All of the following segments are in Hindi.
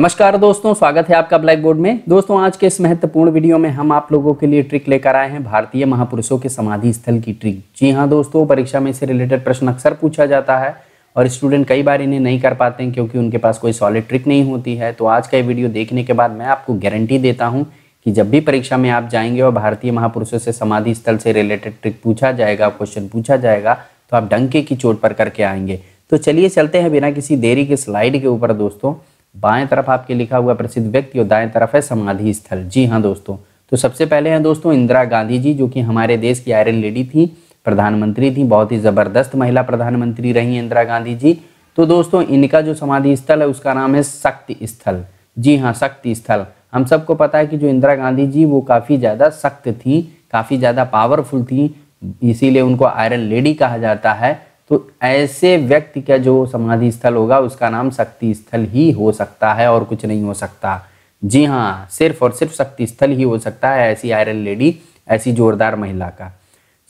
नमस्कार दोस्तों स्वागत है आपका ब्लैक बोर्ड में दोस्तों आज के इस महत्वपूर्ण वीडियो में हम आप लोगों के लिए ट्रिक लेकर आए हैं भारतीय महापुरुषों के समाधि स्थल की ट्रिक जी हाँ दोस्तों परीक्षा में इससे रिलेटेड प्रश्न अक्सर पूछा जाता है और स्टूडेंट कई बार इन्हें नहीं कर पाते हैं क्योंकि उनके पास कोई सॉलिड ट्रिक नहीं होती है तो आज का ये वीडियो देखने के बाद मैं आपको गारंटी देता हूँ कि जब भी परीक्षा में आप जाएंगे और भारतीय महापुरुषों से समाधि स्थल से रिलेटेड ट्रिक पूछा जाएगा क्वेश्चन पूछा जाएगा तो आप डंके की चोट पर करके आएंगे तो चलिए चलते हैं बिना किसी देरी के स्लाइड के ऊपर दोस्तों बाएं तरफ आपके लिखा हुआ प्रसिद्ध व्यक्ति और दाएं तरफ है समाधि स्थल जी हाँ दोस्तों तो सबसे पहले हैं दोस्तों इंदिरा गांधी जी जो कि हमारे देश की आयरन लेडी थी प्रधानमंत्री थी बहुत ही ज़बरदस्त महिला प्रधानमंत्री रही इंदिरा गांधी जी तो दोस्तों इनका जो समाधि स्थल है उसका नाम है शक्ति स्थल जी हाँ शक्ति स्थल हम सबको पता है कि जो इंदिरा गांधी जी वो काफ़ी ज़्यादा सख्त थी काफ़ी ज़्यादा पावरफुल थी इसीलिए उनको आयरन लेडी कहा जाता है तो ऐसे व्यक्ति का जो समाधि स्थल होगा उसका नाम शक्ति स्थल ही हो सकता है और कुछ नहीं हो सकता जी हाँ सिर्फ और सिर्फ शक्ति स्थल ही हो सकता है ऐसी आयरन लेडी ऐसी जोरदार महिला का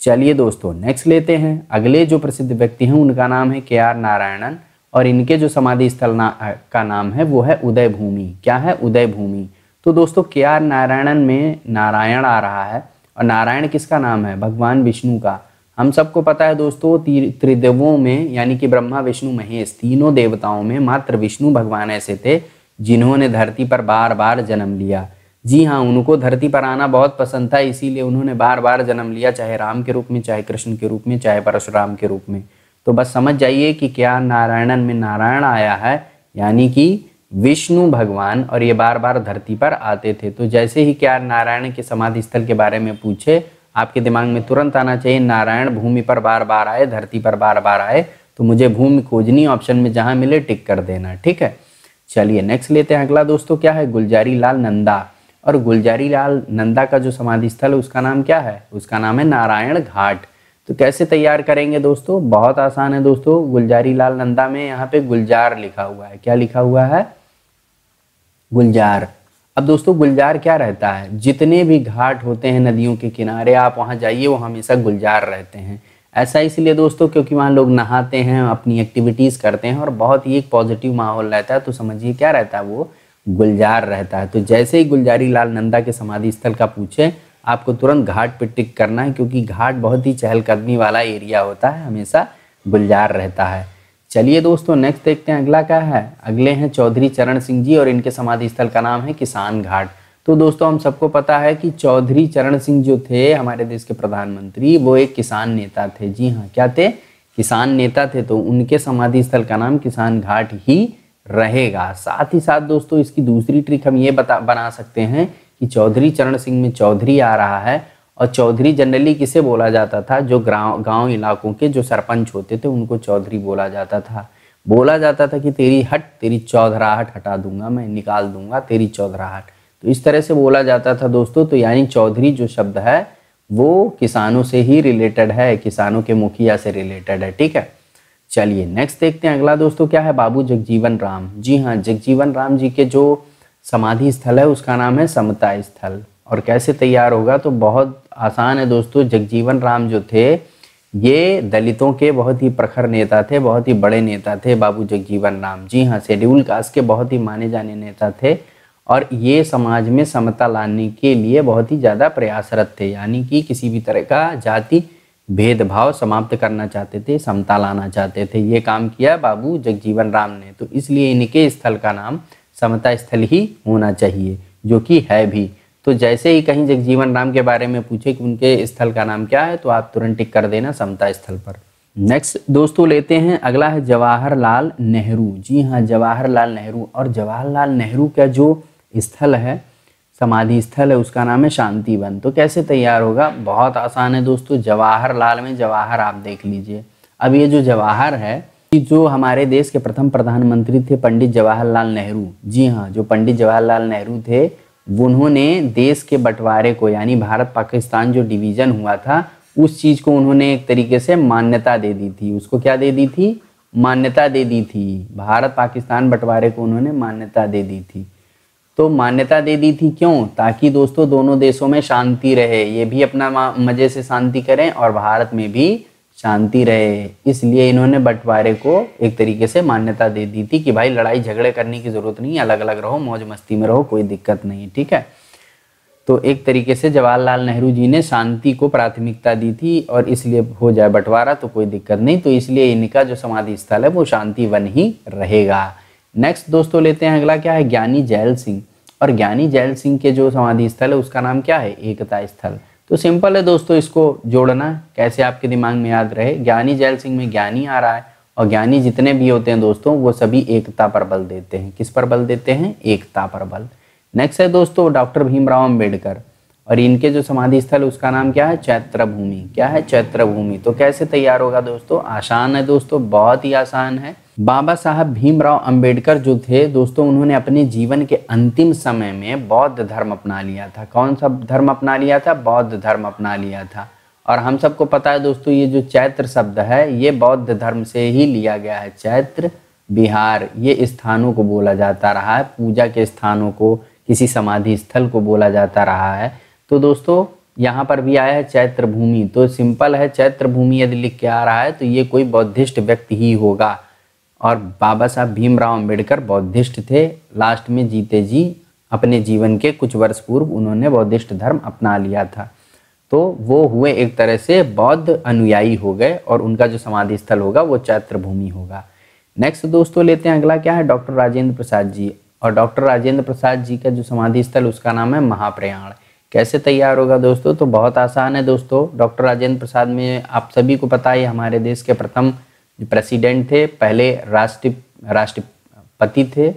चलिए दोस्तों नेक्स्ट लेते हैं अगले जो प्रसिद्ध व्यक्ति हैं उनका नाम है के आर नारायणन और इनके जो समाधि स्थल ना, का नाम है वो है उदय भूमि क्या है उदय भूमि तो दोस्तों के आर नारायणन में नारायण आ रहा है और नारायण किसका नाम है भगवान विष्णु का हम सबको पता है दोस्तों त्रिदेवों में यानी कि ब्रह्मा विष्णु महेश तीनों देवताओं में मात्र विष्णु भगवान ऐसे थे जिन्होंने धरती पर बार बार जन्म लिया जी हाँ उनको धरती पर आना बहुत पसंद था इसीलिए उन्होंने बार बार जन्म लिया चाहे राम के रूप में चाहे कृष्ण के रूप में चाहे परशुराम के रूप में तो बस समझ जाइए कि क्या नारायणन में नारायण आया है यानी कि विष्णु भगवान और ये बार बार धरती पर आते थे तो जैसे ही क्या नारायण के समाधि स्थल के बारे में पूछे आपके दिमाग में तुरंत आना चाहिए नारायण भूमि पर बार बार आए धरती पर बार बार आए तो मुझे भूमि खोजनी ऑप्शन में जहाँ मिले टिक कर देना ठीक है चलिए नेक्स्ट लेते हैं अगला दोस्तों क्या है गुलजारी लाल नंदा और गुलजारी लाल नंदा का जो समाधि स्थल है उसका नाम क्या है उसका नाम है नारायण घाट तो कैसे तैयार करेंगे दोस्तों बहुत आसान है दोस्तों गुलजारी लाल नंदा में यहाँ पे गुलजार लिखा हुआ है क्या लिखा हुआ है गुलजार अब दोस्तों गुलजार क्या रहता है जितने भी घाट होते हैं नदियों के किनारे आप वहाँ जाइए वो हमेशा गुलजार रहते हैं ऐसा इसलिए दोस्तों क्योंकि वहाँ लोग नहाते हैं अपनी एक्टिविटीज़ करते हैं और बहुत ही एक पॉजिटिव माहौल रहता है तो समझिए क्या रहता है वो गुलजार रहता है तो जैसे ही गुलजारी लाल नंदा के समाधि स्थल का पूछे आपको तुरंत घाट पर टिक करना है क्योंकि घाट बहुत ही चहलकदमी वाला एरिया होता है हमेशा गुलजार रहता है चलिए दोस्तों नेक्स्ट देखते हैं अगला क्या है अगले हैं चौधरी चरण सिंह जी और इनके समाधि स्थल का नाम है किसान घाट तो दोस्तों हम सबको पता है कि चौधरी चरण सिंह जो थे हमारे देश के प्रधानमंत्री वो एक किसान नेता थे जी हाँ क्या थे किसान नेता थे तो उनके समाधि स्थल का नाम किसान घाट ही रहेगा साथ ही साथ दोस्तों इसकी दूसरी ट्रिक हम ये बता बना सकते हैं कि चौधरी चरण सिंह में चौधरी आ रहा है और चौधरी जनरली किसे बोला जाता था जो गाँव गाँव इलाकों के जो सरपंच होते थे उनको चौधरी बोला जाता था बोला जाता था कि तेरी हट तेरी चौधराहट हटा दूंगा मैं निकाल दूंगा तेरी चौधराहट तो इस तरह से बोला जाता था दोस्तों तो यानी चौधरी जो शब्द है वो किसानों से ही रिलेटेड है किसानों के मुखिया से रिलेटेड है ठीक है चलिए नेक्स्ट देखते हैं अगला दोस्तों क्या है बाबू जगजीवन राम जी हाँ जगजीवन राम जी के जो समाधि स्थल है उसका नाम है समता स्थल और कैसे तैयार होगा तो बहुत आसान है दोस्तों जगजीवन राम जो थे ये दलितों के बहुत ही प्रखर नेता थे बहुत ही बड़े नेता थे बाबू जगजीवन राम जी हाँ शेड्यूल कास्ट के बहुत ही माने जाने नेता थे और ये समाज में समता लाने के लिए बहुत ही ज़्यादा प्रयासरत थे यानी कि किसी भी तरह का जाति भेदभाव समाप्त करना चाहते थे समता लाना चाहते थे ये काम किया बाबू जगजीवन राम ने तो इसलिए इनके स्थल का नाम समता स्थल ही होना चाहिए जो कि है भी तो जैसे ही कहीं जगजीवन राम के बारे में पूछे कि उनके स्थल का नाम क्या है तो आप तुरंत टिक कर देना समता स्थल पर नेक्स्ट दोस्तों लेते हैं अगला है जवाहरलाल नेहरू जी हाँ जवाहरलाल नेहरू और जवाहरलाल नेहरू का जो स्थल है समाधि स्थल है उसका नाम है शांति वन तो कैसे तैयार होगा बहुत आसान है दोस्तों जवाहरलाल में जवाहर आप देख लीजिए अब ये जो जवाहर है जो हमारे देश के प्रथम प्रधानमंत्री थे पंडित जवाहरलाल नेहरू जी हाँ जो पंडित जवाहरलाल नेहरू थे उन्होंने देश के बंटवारे को यानी भारत पाकिस्तान जो डिवीज़न हुआ था उस चीज़ को उन्होंने एक तरीके से मान्यता दे दी थी उसको क्या दे दी थी मान्यता दे दी थी भारत पाकिस्तान बंटवारे को उन्होंने मान्यता दे दी थी तो मान्यता दे दी थी क्यों ताकि दोस्तों दोनों देशों में शांति रहे ये भी अपना मज़े से शांति करें और भारत में भी शांति रहे इसलिए इन्होंने बंटवारे को एक तरीके से मान्यता दे दी थी कि भाई लड़ाई झगड़े करने की ज़रूरत नहीं अलग अलग रहो मौज मस्ती में रहो कोई दिक्कत नहीं ठीक है तो एक तरीके से जवाहरलाल नेहरू जी ने शांति को प्राथमिकता दी थी और इसलिए हो जाए बंटवारा तो कोई दिक्कत नहीं तो इसलिए इनका जो समाधि स्थल है वो शांति वन ही रहेगा नेक्स्ट दोस्तों लेते हैं अगला क्या है ज्ञानी जैल सिंह और ज्ञानी जैल सिंह के जो समाधि स्थल है उसका नाम क्या है एकता स्थल तो सिंपल है दोस्तों इसको जोड़ना कैसे आपके दिमाग में याद रहे ज्ञानी जैल सिंह में ज्ञानी आ रहा है और ज्ञानी जितने भी होते हैं दोस्तों वो सभी एकता पर बल देते हैं किस पर बल देते हैं एकता पर बल नेक्स्ट है दोस्तों डॉक्टर भीमराव अम्बेडकर और इनके जो समाधि स्थल उसका नाम क्या है चैत्र भूमि क्या है चैत्र भूमि तो कैसे तैयार होगा दोस्तों आसान है दोस्तों बहुत ही आसान है बाबा साहब भीमराव अंबेडकर जो थे दोस्तों उन्होंने अपने जीवन के अंतिम समय में बौद्ध धर्म अपना लिया था कौन सा धर्म अपना लिया था बौद्ध धर्म अपना लिया था और हम सबको पता है दोस्तों ये जो चैत्र शब्द है ये बौद्ध धर्म से ही लिया गया है चैत्र बिहार ये स्थानों को बोला जाता रहा है पूजा के स्थानों को किसी समाधि स्थल को बोला जाता रहा है तो दोस्तों यहाँ पर भी आया है चैत्र भूमि तो सिंपल है चैत्र भूमि यदि लिख के आ रहा है तो ये कोई बौद्धिस्ट व्यक्ति ही होगा और बाबा साहब भीमराव अम्बेडकर बौद्धिस्ट थे लास्ट में जीते जी अपने जीवन के कुछ वर्ष पूर्व उन्होंने बौद्धिस्ट धर्म अपना लिया था तो वो हुए एक तरह से बौद्ध अनुयायी हो गए और उनका जो समाधि स्थल होगा वो चैत्र भूमि होगा नेक्स्ट दोस्तों लेते हैं अगला क्या है डॉक्टर राजेंद्र प्रसाद जी और डॉक्टर राजेंद्र प्रसाद जी का जो समाधि स्थल उसका नाम है महाप्रयाण कैसे तैयार होगा दोस्तों तो बहुत आसान है दोस्तों डॉक्टर राजेंद्र प्रसाद में आप सभी को पता है हमारे देश के प्रथम प्रेसिडेंट थे पहले राष्ट्र राष्ट्रपति थे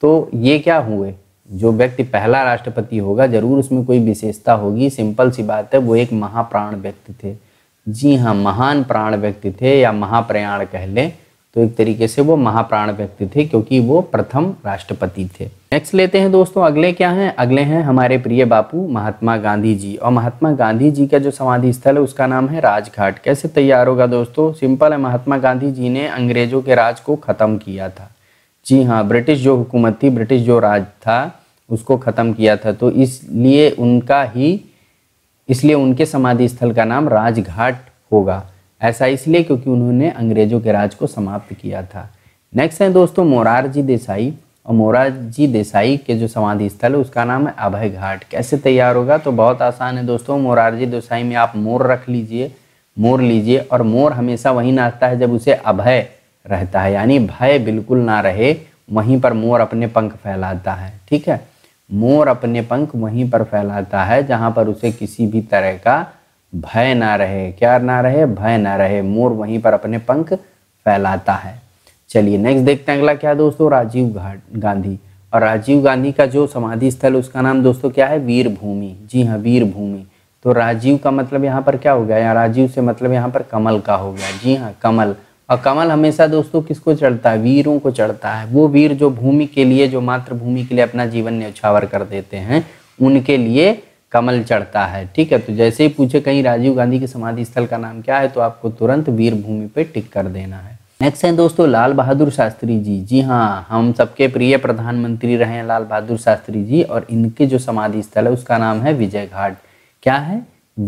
तो ये क्या हुए जो व्यक्ति पहला राष्ट्रपति होगा जरूर उसमें कोई विशेषता होगी सिंपल सी बात है वो एक महाप्राण व्यक्ति थे जी हाँ महान प्राण व्यक्ति थे या महाप्रयाण कह लें तो एक तरीके से वो महाप्राण व्यक्ति थे क्योंकि वो प्रथम राष्ट्रपति थे नेक्स्ट लेते हैं दोस्तों अगले क्या हैं अगले हैं हमारे प्रिय बापू महात्मा गांधी जी और महात्मा गांधी जी का जो समाधि स्थल है उसका नाम है राजघाट कैसे तैयार होगा दोस्तों सिंपल है महात्मा गांधी जी ने अंग्रेज़ों के राज को ख़त्म किया था जी हाँ ब्रिटिश जो हुकूमत थी ब्रिटिश जो राज था उसको ख़त्म किया था तो इसलिए उनका ही इसलिए उनके समाधि स्थल का नाम राजघाट होगा ऐसा इसलिए क्योंकि उन्होंने अंग्रेज़ों के राज को समाप्त किया था नेक्स्ट हैं दोस्तों मोरारजी देसाई और मोरारजी देसाई के जो समाधि स्थल है उसका नाम है अभय घाट कैसे तैयार होगा तो बहुत आसान है दोस्तों मोरारजी देसाई में आप मोर रख लीजिए मोर लीजिए और मोर हमेशा वहीं नाचता है जब उसे अभय रहता है यानी भय बिल्कुल ना रहे वहीं पर मोर अपने पंख फैलाता है ठीक है मोर अपने पंख वहीं पर फैलाता है जहाँ पर उसे किसी भी तरह का भय ना रहे क्या ना रहे भय ना रहे मोर वहीं पर अपने पंख फैलाता है चलिए नेक्स्ट देखते हैं अगला क्या दोस्तों राजीव घाट गांधी और राजीव गांधी का जो समाधि स्थल उसका नाम दोस्तों क्या है वीरभूमि जी हाँ वीरभूमि तो राजीव का मतलब यहाँ पर क्या हो गया यहाँ राजीव से मतलब यहाँ पर कमल का हो गया जी हाँ कमल और कमल हमेशा दोस्तों किसको चढ़ता है वीरों को चढ़ता है वो वीर जो भूमि के लिए जो मातृभूमि के लिए अपना जीवन न्यौछावर कर देते हैं उनके लिए कमल चढ़ता है ठीक है तो जैसे ही पूछे कहीं राजीव गांधी के समाधि स्थल का नाम क्या है तो आपको तुरंत वीर भूमि पे टिक कर देना है नेक्स्ट हैं दोस्तों लाल बहादुर शास्त्री जी जी हाँ हम सबके प्रिय प्रधानमंत्री रहे हैं लाल बहादुर शास्त्री जी और इनके जो समाधि स्थल है उसका नाम है विजय घाट क्या है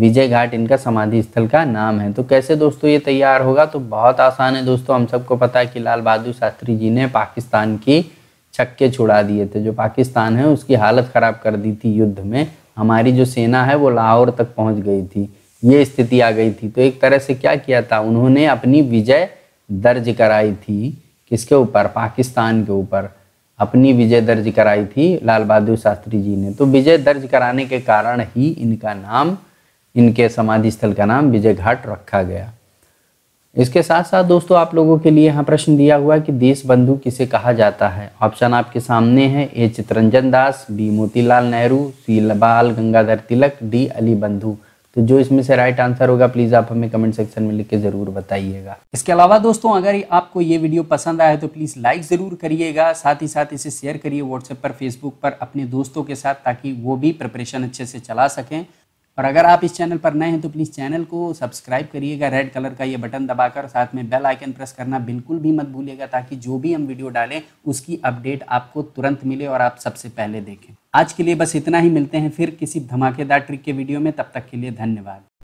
विजय घाट इनका समाधि स्थल का नाम है तो कैसे दोस्तों ये तैयार होगा तो बहुत आसान है दोस्तों हम सबको पता है कि लाल बहादुर शास्त्री जी ने पाकिस्तान की छक्के छुड़ा दिए थे जो पाकिस्तान है उसकी हालत ख़राब कर दी थी युद्ध में हमारी जो सेना है वो लाहौर तक पहुंच गई थी ये स्थिति आ गई थी तो एक तरह से क्या किया था उन्होंने अपनी विजय दर्ज कराई थी किसके ऊपर पाकिस्तान के ऊपर अपनी विजय दर्ज कराई थी लाल बहादुर शास्त्री जी ने तो विजय दर्ज कराने के कारण ही इनका नाम इनके समाधि स्थल का नाम विजय घाट रखा गया इसके साथ साथ दोस्तों आप लोगों के लिए यहाँ प्रश्न दिया हुआ है कि देश बंधु किसे कहा जाता है ऑप्शन आपके सामने है A Chittaranjan Das B Motilal Nehru C Bal Gangadhar Tilak D Ali बंधु तो जो इसमें से राइट आंसर होगा प्लीज़ आप हमें कमेंट सेक्शन में लिख के ज़रूर बताइएगा इसके अलावा दोस्तों अगर आपको ये वीडियो पसंद आए तो प्लीज़ लाइक ज़रूर करिएगा साथ ही साथ इसे शेयर करिए व्हाट्सएप पर फेसबुक पर अपने दोस्तों के साथ ताकि वो भी प्रिपरेशन अच्छे से चला सकें और अगर आप इस चैनल पर नए हैं तो प्लीज़ चैनल को सब्सक्राइब करिएगा रेड कलर का ये बटन दबाकर साथ में बेल आइकन प्रेस करना बिल्कुल भी मत भूलिएगा ताकि जो भी हम वीडियो डालें उसकी अपडेट आपको तुरंत मिले और आप सबसे पहले देखें आज के लिए बस इतना ही मिलते हैं फिर किसी धमाकेदार ट्रिक के वीडियो में तब तक के लिए धन्यवाद